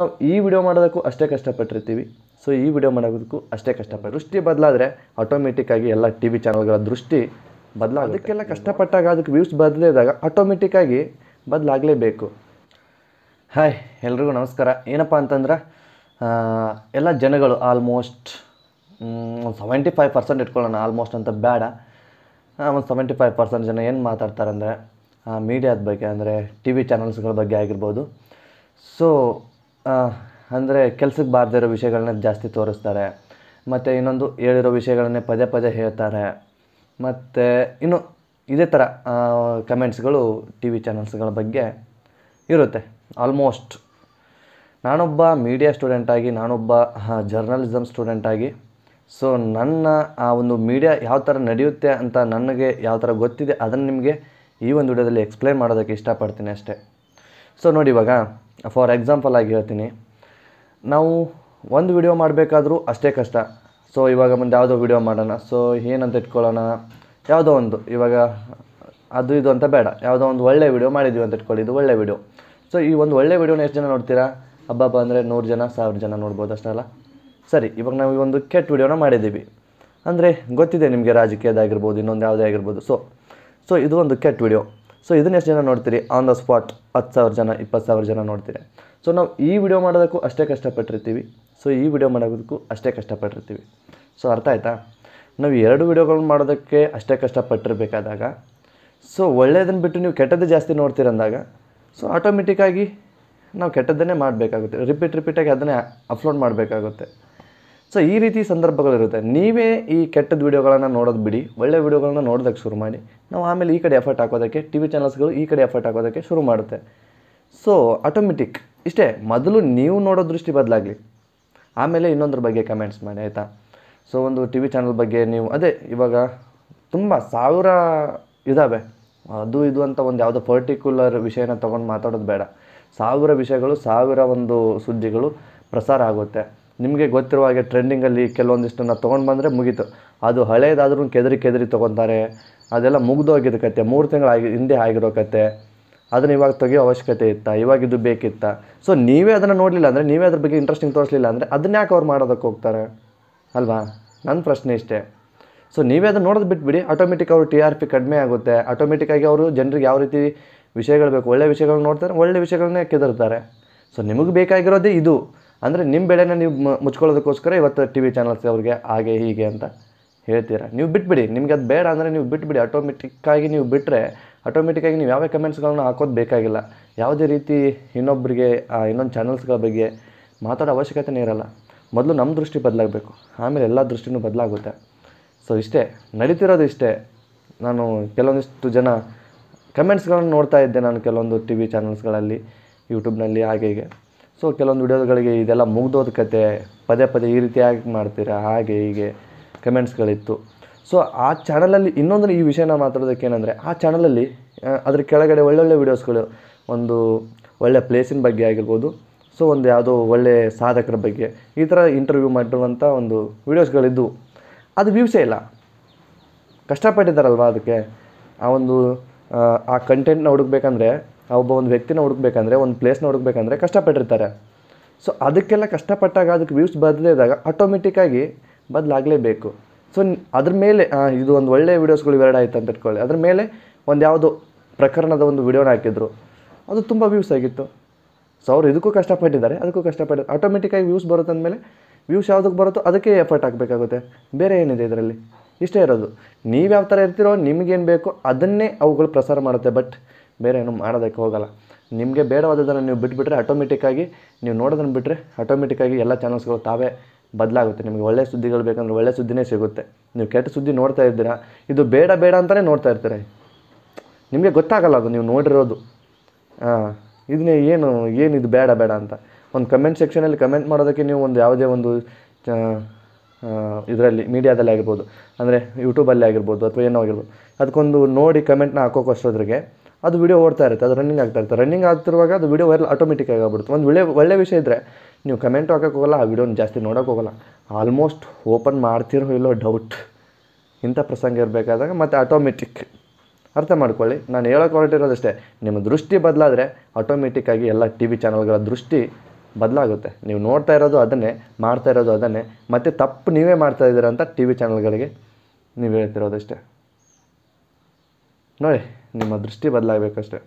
ನಾವು ಈ ವಿಡಿಯೋ ಮಾಡೋದಕ್ಕೂ ಅಷ್ಟೇ ಕಷ್ಟಪಟ್ಟಿರ್ತೀವಿ ಸೊ ಈ ವಿಡಿಯೋ ಮಾಡೋದಕ್ಕೂ ಅಷ್ಟೇ ಕಷ್ಟಪಟ್ಟು ದೃಷ್ಟಿ ಬದಲಾದರೆ ಆಟೋಮೆಟಿಕ್ಕಾಗಿ ಎಲ್ಲ ಟಿ ವಿ ಚಾನಲ್ಗಳ ದೃಷ್ಟಿ ಬದಲಾಗ ಅದಕ್ಕೆಲ್ಲ ಕಷ್ಟಪಟ್ಟಾಗ ಅದಕ್ಕೆ ವ್ಯೂಸ್ ಬದಲಿದಾಗ ಆಟೋಮೆಟಿಕ್ಕಾಗಿ ಬದಲಾಗಲೇಬೇಕು ಹಾಯ್ ಎಲ್ರಿಗೂ ನಮಸ್ಕಾರ ಏನಪ್ಪ ಅಂತಂದ್ರೆ ಎಲ್ಲ ಜನಗಳು ಆಲ್ಮೋಸ್ಟ್ ಸೆವೆಂಟಿ ಫೈವ್ ಪರ್ಸೆಂಟ್ ಇಟ್ಕೊಳ್ಳೋಣ ಆಲ್ಮೋಸ್ಟ್ ಅಂತ ಬೇಡ ಒಂದು ಸೆವೆಂಟಿ ಫೈವ್ ಪರ್ಸೆಂಟ್ ಜನ ಏನು ಮಾತಾಡ್ತಾರೆ ಅಂದರೆ ಮೀಡಿಯಾದ ಬಗ್ಗೆ ಅಂದರೆ ಟಿ ವಿ ಚಾನಲ್ಸ್ಗಳ ಬಗ್ಗೆ ಆಗಿರ್ಬೋದು ಸೊ ಅಂದರೆ ಕೆಲ್ಸಕ್ಕೆ ಬಾರದೇ ಇರೋ ವಿಷಯಗಳನ್ನ ಜಾಸ್ತಿ ತೋರಿಸ್ತಾರೆ ಮತ್ತು ಇನ್ನೊಂದು ಹೇಳಿರೋ ವಿಷಯಗಳನ್ನೇ ಪದೇ ಪದೇ ಹೇಳ್ತಾರೆ ಮತ್ತು ಇನ್ನು ಇದೇ ಥರ ಕಮೆಂಟ್ಸ್ಗಳು ಟಿ ವಿ ಚಾನಲ್ಸ್ಗಳ ಬಗ್ಗೆ ಇರುತ್ತೆ ಆಲ್ಮೋಸ್ಟ್ ನಾನೊಬ್ಬ ಮೀಡಿಯಾ ಸ್ಟೂಡೆಂಟಾಗಿ ನಾನೊಬ್ಬ ಜರ್ನಲಿಸಮ್ ಸ್ಟೂಡೆಂಟಾಗಿ ಸೊ ನನ್ನ ಆ ಒಂದು ಮೀಡಿಯಾ ಯಾವ ಥರ ನಡೆಯುತ್ತೆ ಅಂತ ನನಗೆ ಯಾವ ಥರ ಗೊತ್ತಿದೆ ಅದನ್ನು ನಿಮಗೆ ಈ ಒಂದು ವಿಡಿಯೋದಲ್ಲಿ ಎಕ್ಸ್ಪ್ಲೇನ್ ಮಾಡೋದಕ್ಕೆ ಇಷ್ಟಪಡ್ತೀನಿ ಅಷ್ಟೇ ಸೊ ನೋಡಿ ಇವಾಗ ಫಾರ್ ಎಕ್ಸಾಂಪಲ್ ಆಗಿ ಹೇಳ್ತೀನಿ ನಾವು ಒಂದು ವಿಡಿಯೋ ಮಾಡಬೇಕಾದ್ರೂ ಅಷ್ಟೇ ಕಷ್ಟ ಸೊ ಇವಾಗ ಮುಂದೆ ಯಾವುದೋ ವಿಡಿಯೋ ಮಾಡೋಣ ಸೊ ಏನಂತ ಇಟ್ಕೊಳ್ಳೋಣ ಯಾವುದೋ ಒಂದು ಇವಾಗ ಅದು ಇದು ಅಂತ ಬೇಡ ಯಾವುದೋ ಒಂದು ಒಳ್ಳೆ ವಿಡಿಯೋ ಮಾಡಿದ್ದೀವಿ ಅಂತ ಇಟ್ಕೊಳ್ಳಿ ಇದು ಒಳ್ಳೆ ವಿಡಿಯೋ ಸೊ ಈ ಒಂದು ಒಳ್ಳೆ ವಿಡಿಯೋನ ಎಷ್ಟು ಜನ ನೋಡ್ತೀರಾ ಹಬ್ಬ ಅಂದರೆ ನೂರು ಜನ ಸಾವಿರ ಜನ ನೋಡ್ಬೋದು ಅಲ್ಲ ಸರಿ ಇವಾಗ ನಾವು ಒಂದು ಕೆಟ್ಟ ವಿಡಿಯೋನ ಮಾಡಿದ್ದೀವಿ ಅಂದರೆ ಗೊತ್ತಿದೆ ನಿಮಗೆ ರಾಜಕೀಯದಾಗಿರ್ಬೋದು ಇನ್ನೊಂದು ಯಾವುದೇ ಆಗಿರ್ಬೋದು ಸೊ ಸೊ ಇದು ಒಂದು ಕೆಟ್ಟ ವಿಡಿಯೋ ಸೊ ಇದನ್ನ ಎಷ್ಟು ಜನ ನೋಡ್ತೀರಿ ಆನ್ ದ ಸ್ಪಾಟ್ ಹತ್ತು ಸಾವಿರ ಜನ ಇಪ್ಪತ್ತು ಸಾವಿರ ಜನ ನೋಡ್ತೀರಿ ಸೊ ನಾವು ಈ ವಿಡಿಯೋ ಮಾಡೋದಕ್ಕೂ ಅಷ್ಟೇ ಕಷ್ಟಪಟ್ಟಿರ್ತೀವಿ ಸೊ ಈ ವಿಡಿಯೋ ಮಾಡೋದಕ್ಕೂ ಅಷ್ಟೇ ಕಷ್ಟಪಟ್ಟಿರ್ತೀವಿ ಸೊ ಅರ್ಥ ಆಯ್ತಾ ನಾವು ಎರಡು ವಿಡಿಯೋಗಳನ್ನ ಮಾಡೋದಕ್ಕೆ ಅಷ್ಟೇ ಕಷ್ಟಪಟ್ಟಿರಬೇಕಾದಾಗ ಸೊ ಒಳ್ಳೆಯದನ್ನು ಬಿಟ್ಟು ನೀವು ಕೆಟ್ಟದ್ದು ಜಾಸ್ತಿ ನೋಡ್ತೀರಂದಾಗ ಸೊ ಆಟೋಮೆಟಿಕ್ಕಾಗಿ ನಾವು ಕೆಟ್ಟದ್ದನ್ನೇ ಮಾಡಬೇಕಾಗುತ್ತೆ ರಿಪೀಟ್ ರಿಪೀಟಾಗಿ ಅದನ್ನೇ ಅಪ್ಲೋಡ್ ಮಾಡಬೇಕಾಗುತ್ತೆ ಸೊ ಈ ರೀತಿ ಸಂದರ್ಭಗಳಿರುತ್ತೆ ನೀವೇ ಈ ಕೆಟ್ಟದ ವೀಡಿಯೋಗಳನ್ನು ನೋಡೋದು ಬಿಡಿ ಒಳ್ಳೆ ವೀಡಿಯೋಗಳನ್ನ ನೋಡೋದಕ್ಕೆ ಶುರು ಮಾಡಿ ನಾವು ಆಮೇಲೆ ಈ ಕಡೆ ಎಫರ್ಟ್ ಹಾಕೋದಕ್ಕೆ ಟಿ ವಿ ಚಾನಲ್ಸ್ಗಳು ಈ ಕಡೆ ಎಫರ್ಟ್ ಹಾಕೋದಕ್ಕೆ ಶುರು ಮಾಡುತ್ತೆ ಸೊ ಆಟೋಮೆಟಿಕ್ ಇಷ್ಟೇ ಮೊದಲು ನೀವು ನೋಡೋ ದೃಷ್ಟಿ ಬದಲಾಗಲಿ ಆಮೇಲೆ ಇನ್ನೊಂದ್ರ ಬಗ್ಗೆ ಕಮೆಂಟ್ಸ್ ಮಾಡಿ ಆಯಿತಾ ಸೊ ಒಂದು ಟಿ ವಿ ಚಾನಲ್ ಬಗ್ಗೆ ನೀವು ಅದೇ ಇವಾಗ ತುಂಬ ಸಾವಿರ ಇದ್ದಾವೆ ಅದು ಇದು ಅಂತ ಒಂದು ಯಾವುದೋ ಪರ್ಟಿಕ್ಯುಲರ್ ವಿಷಯನ ತೊಗೊಂಡು ಮಾತಾಡೋದು ಬೇಡ ಸಾವಿರ ವಿಷಯಗಳು ಸಾವಿರ ಒಂದು ಸುದ್ದಿಗಳು ಪ್ರಸಾರ ಆಗುತ್ತೆ ನಿಮಗೆ ಗೊತ್ತಿರುವ ಹಾಗೆ ಟ್ರೆಂಡಿಂಗಲ್ಲಿ ಕೆಲವೊಂದಿಷ್ಟನ್ನು ತೊಗೊಂಡು ಬಂದರೆ ಮುಗೀತು ಅದು ಹಳೇದಾದ್ರೂ ಕೆದರಿ ಕೆದರಿ ತೊಗೊತಾರೆ ಅದೆಲ್ಲ ಮುಗಿದೋಗಿದ್ದ ಕತೆ ಮೂರು ತಿಂಗಳು ಆಗಿ ಹಿಂದೆ ಆಗಿರೋ ಕತೆ ಅದನ್ನು ಇವಾಗ ತೆಗಿಯೋ ಅವಶ್ಯಕತೆ ಇತ್ತ ಇವಾಗ ಇದು ಬೇಕಿತ್ತಾ ಸೊ ನೀವೇ ಅದನ್ನು ನೋಡಲಿಲ್ಲ ಅಂದರೆ ನೀವೇ ಅದ್ರ ಬಗ್ಗೆ ಇಂಟ್ರೆಸ್ಟಿಂಗ್ ತೋರಿಸಲಿಲ್ಲ ಅಂದರೆ ಅದನ್ನ ಯಾಕೆ ಅವ್ರು ಮಾಡೋದಕ್ಕೆ ಹೋಗ್ತಾರೆ ಅಲ್ವಾ ನನ್ನ ಪ್ರಶ್ನೆ ಇಷ್ಟೇ ಸೊ ನೀವೇ ಅದನ್ನು ನೋಡೋದು ಬಿಟ್ಬಿಡಿ ಆಟೋಮೆಟಿಕ್ ಅವರು ಟಿ ಆರ್ ಪಿ ಕಡಿಮೆ ಆಗುತ್ತೆ ಆಟೋಮೆಟಿಕ್ಕಾಗಿ ಅವರು ಜನರಿಗೆ ಯಾವ ರೀತಿ ವಿಷಯಗಳು ಬೇಕು ಒಳ್ಳೆ ವಿಷಯಗಳನ್ನ ನೋಡ್ತಾರೆ ಒಳ್ಳೆ ವಿಷಯಗಳನ್ನೇ ಕೆದರ್ತಾರೆ ಸೊ ನಿಮಗೆ ಬೇಕಾಗಿರೋದೇ ಇದು ಅಂದರೆ ನಿಮ್ಮ ಬೆಳೆನ ನೀವು ಮುಚ್ಕೊಳ್ಳೋದಕ್ಕೋಸ್ಕರ ಇವತ್ತು ಟಿ ವಿ ಚಾನಲ್ಸ್ ಅವ್ರಿಗೆ ಹಾಗೆ ಹೀಗೆ ಅಂತ ಹೇಳ್ತೀರ ನೀವು ಬಿಟ್ಬಿಡಿ ನಿಮ್ಗೆ ಅದು ಬೇಡ ಅಂದರೆ ನೀವು ಬಿಟ್ಬಿಡಿ ಆಟೋಮೆಟಿಕ್ಕಾಗಿ ನೀವು ಬಿಟ್ಟರೆ ಆಟೋಮೆಟಿಕ್ಕಾಗಿ ನೀವು ಯಾವ್ಯಾವ ಕಮೆಂಟ್ಸ್ಗಳನ್ನ ಹಾಕೋದು ಬೇಕಾಗಿಲ್ಲ ಯಾವುದೇ ರೀತಿ ಇನ್ನೊಬ್ಬರಿಗೆ ಇನ್ನೊಂದು ಚಾನಲ್ಸ್ಗಳ ಬಗ್ಗೆ ಮಾತಾಡೋ ಅವಶ್ಯಕತೆನೇ ಇರಲ್ಲ ಮೊದಲು ನಮ್ಮ ದೃಷ್ಟಿ ಬದಲಾಗಬೇಕು ಆಮೇಲೆ ಎಲ್ಲ ದೃಷ್ಟಿನೂ ಬದಲಾಗುತ್ತೆ ಸೊ ಇಷ್ಟೇ ನಡೀತಿರೋದು ಇಷ್ಟೇ ನಾನು ಕೆಲವೊಂದಿಷ್ಟು ಜನ ಕಮೆಂಟ್ಸ್ಗಳನ್ನು ನೋಡ್ತಾ ಇದ್ದೆ ನಾನು ಕೆಲವೊಂದು ಟಿ ವಿ ಚಾನಲ್ಸ್ಗಳಲ್ಲಿ ಯೂಟ್ಯೂಬ್ನಲ್ಲಿ ಹಾಗೆ ಹೀಗೆ ಸೊ ಕೆಲವೊಂದು ವಿಡಿಯೋಗಳಿಗೆ ಇದೆಲ್ಲ ಮುಗ್ದೋದ ಕತೆ ಪದೇ ಪದೇ ಈ ರೀತಿಯಾಗಿ ಮಾಡ್ತೀರಾ ಹಾಗೆ ಹೀಗೆ ಕಮೆಂಟ್ಸ್ಗಳಿತ್ತು ಸೊ ಆ ಚಾನಲಲ್ಲಿ ಇನ್ನೊಂದು ಈ ವಿಷಯನ ಮಾತಾಡೋದಕ್ಕೆ ಏನಂದರೆ ಆ ಚಾನಲಲ್ಲಿ ಅದ್ರ ಕೆಳಗಡೆ ಒಳ್ಳೊಳ್ಳೆ ವೀಡಿಯೋಸ್ಗಳು ಒಂದು ಒಳ್ಳೆ ಪ್ಲೇಸಿನ ಬಗ್ಗೆ ಆಗಿರ್ಬೋದು ಸೊ ಒಂದು ಯಾವುದೋ ಒಳ್ಳೆ ಸಾಧಕರ ಬಗ್ಗೆ ಈ ಥರ ಇಂಟರ್ವ್ಯೂ ಮಾಡಿರುವಂಥ ಒಂದು ವೀಡಿಯೋಸ್ಗಳಿದ್ದು ಅದು ವ್ಯೂಸೇ ಇಲ್ಲ ಕಷ್ಟಪಟ್ಟಿದ್ದಾರಲ್ವ ಅದಕ್ಕೆ ಆ ಒಂದು ಆ ಕಂಟೆಂಟ್ನ ಹುಡುಕ್ಬೇಕಂದ್ರೆ ಒಬ್ಬ ಒಂದು ವ್ಯಕ್ತಿನ ಹುಡುಕ್ಬೇಕಂದ್ರೆ ಒಂದು ಪ್ಲೇಸ್ನ ಹುಡುಕ್ಬೇಕಂದ್ರೆ ಕಷ್ಟಪಟ್ಟಿರ್ತಾರೆ ಸೊ ಅದಕ್ಕೆಲ್ಲ ಕಷ್ಟಪಟ್ಟಾಗ ಅದಕ್ಕೆ ವ್ಯೂಸ್ ಬದಲೇ ಇದ್ದಾಗ ಆಟೋಮೆಟಿಕ್ಕಾಗಿ ಬದಲಾಗಲೇಬೇಕು ಸೊ ಅದ್ರ ಮೇಲೆ ಇದು ಒಂದು ಒಳ್ಳೆಯ ವೀಡಿಯೋಸ್ಗಳು ಇವೆರಡು ಆಯಿತು ಅಂತ ಇಟ್ಕೊಳ್ಳಿ ಅದ್ರ ಮೇಲೆ ಒಂದು ಯಾವುದೋ ಪ್ರಕರಣದ ಒಂದು ವೀಡಿಯೋನ ಹಾಕಿದ್ರು ಅದು ತುಂಬ ವ್ಯೂಸ್ ಆಗಿತ್ತು ಸೊ ಅವ್ರು ಇದಕ್ಕೂ ಕಷ್ಟಪಟ್ಟಿದ್ದಾರೆ ಅದಕ್ಕೂ ಕಷ್ಟಪಟ್ಟು ಆಟೋಮೆಟಿಕ್ಕಾಗಿ ವ್ಯೂಸ್ ಬರುತ್ತೆ ಅಂದಮೇಲೆ ವ್ಯೂಸ್ ಯಾವುದಕ್ಕೆ ಬರುತ್ತೋ ಅದಕ್ಕೆ ಎಫರ್ಟ್ ಹಾಕಬೇಕಾಗುತ್ತೆ ಬೇರೆ ಏನಿದೆ ಇದರಲ್ಲಿ ಇಷ್ಟೇ ಇರೋದು ನೀವು ಯಾವ ಥರ ಇರ್ತೀರೋ ನಿಮಗೇನು ಬೇಕೋ ಅದನ್ನೇ ಅವುಗಳು ಪ್ರಸಾರ ಮಾಡುತ್ತೆ ಬಟ್ ಬೇರೆ ಏನು ಮಾಡೋದಕ್ಕೆ ಹೋಗೋಲ್ಲ ನಿಮಗೆ ಬೇಡವಾದದನ್ನು ನೀವು ಬಿಟ್ಬಿಟ್ರೆ ಆಟೋಮೆಟಿಕ್ಕಾಗಿ ನೀವು ನೋಡೋದನ್ನು ಬಿಟ್ಟರೆ ಆಟೋಮೆಟಿಕ್ಕಾಗಿ ಎಲ್ಲ ಚಾನಲ್ಸ್ಗಳು ತಾವೇ ಬದಲಾಗುತ್ತೆ ನಿಮಗೆ ಒಳ್ಳೆಯ ಸುದ್ದಿಗಳು ಬೇಕಂದ್ರೆ ಒಳ್ಳೆಯ ಸುದ್ದಿನೇ ಸಿಗುತ್ತೆ ನೀವು ಕೆಟ್ಟ ಸುದ್ದಿ ನೋಡ್ತಾ ಇದ್ದೀರಾ ಇದು ಬೇಡ ಬೇಡ ಅಂತಲೇ ನೋಡ್ತಾ ಇರ್ತೀರ ನಿಮಗೆ ಗೊತ್ತಾಗಲ್ಲ ಅದು ನೀವು ನೋಡಿರೋದು ಹಾಂ ಇದನ್ನೇ ಏನು ಏನು ಇದು ಬೇಡ ಬೇಡ ಅಂತ ಒಂದು ಕಮೆಂಟ್ ಸೆಕ್ಷನಲ್ಲಿ ಕಮೆಂಟ್ ಮಾಡೋದಕ್ಕೆ ನೀವು ಒಂದು ಯಾವುದೇ ಒಂದು ಇದರಲ್ಲಿ ಮೀಡಿಯಾದಲ್ಲಿ ಆಗಿರ್ಬೋದು ಅಂದರೆ ಯೂಟ್ಯೂಬಲ್ಲಿ ಆಗಿರ್ಬೋದು ಅಥವಾ ಏನೋ ಆಗಿರ್ಬೋದು ಅದಕ್ಕೊಂದು ನೋಡಿ ಕಮೆಂಟ್ನ ಹಾಕೋಕ್ಕೋಸ್ಟ್ರದ್ರಿಗೆ ಅದು ವೀಡಿಯೋ ಓಡ್ತಾ ಇರುತ್ತೆ ಅದು ರನ್ನಿಂಗ್ ಆಗ್ತಾ ಇರುತ್ತೆ ರನ್ನಿಂಗ್ ಆಗ್ತಿರುವಾಗ ಅದು ವೀಡಿಯೋ ವೈರಲ್ ಆಟೋಮೆಟಿಕ್ ಆಗಿಬಿಡುತ್ತೆ ಒಂದು ಒಳ್ಳೆ ಒಳ್ಳೆ ವಿಷಯ ಇದ್ದರೆ ನೀವು ಹಾಕೋಕೆ ಹೋಗಲ್ಲ ಆ ವೀಡಿಯೋನ ಜಾಸ್ತಿ ಹೋಗಲ್ಲ ಆಲ್ಮೋಸ್ಟ್ ಓಪನ್ ಮಾಡ್ತಿರೋ ಇಲ್ಲೋ ಡೌಟ್ ಇಂಥ ಪ್ರಸಂಗ ಇರಬೇಕಾದಾಗ ಮತ್ತು ಆಟೋಮೆಟಿಕ್ ಅರ್ಥ ಮಾಡ್ಕೊಳ್ಳಿ ನಾನು ಹೇಳೋಕೆ ಹೊರಟಿರೋದಷ್ಟೇ ನಿಮ್ಮ ದೃಷ್ಟಿ ಬದಲಾದರೆ ಆಟೋಮೆಟಿಕ್ಕಾಗಿ ಎಲ್ಲ ಟಿ ವಿ ಚಾನಲ್ಗಳ ದೃಷ್ಟಿ ಬದಲಾಗುತ್ತೆ ನೀವು ನೋಡ್ತಾ ಇರೋದು ಅದನ್ನೇ ಮಾಡ್ತಾ ಇರೋದು ಅದನ್ನೇ ಮತ್ತು ತಪ್ಪು ನೀವೇ ಮಾಡ್ತಾ ಇದ್ದೀರ ಅಂತ ಟಿ ವಿ ಚಾನಲ್ಗಳಿಗೆ ನೀವು ಹೇಳ್ತಿರೋದಷ್ಟೇ ನೋಡಿ ನಿಮ್ಮ ದೃಷ್ಟಿ ಬದಲಾಗಬೇಕಷ್ಟೆ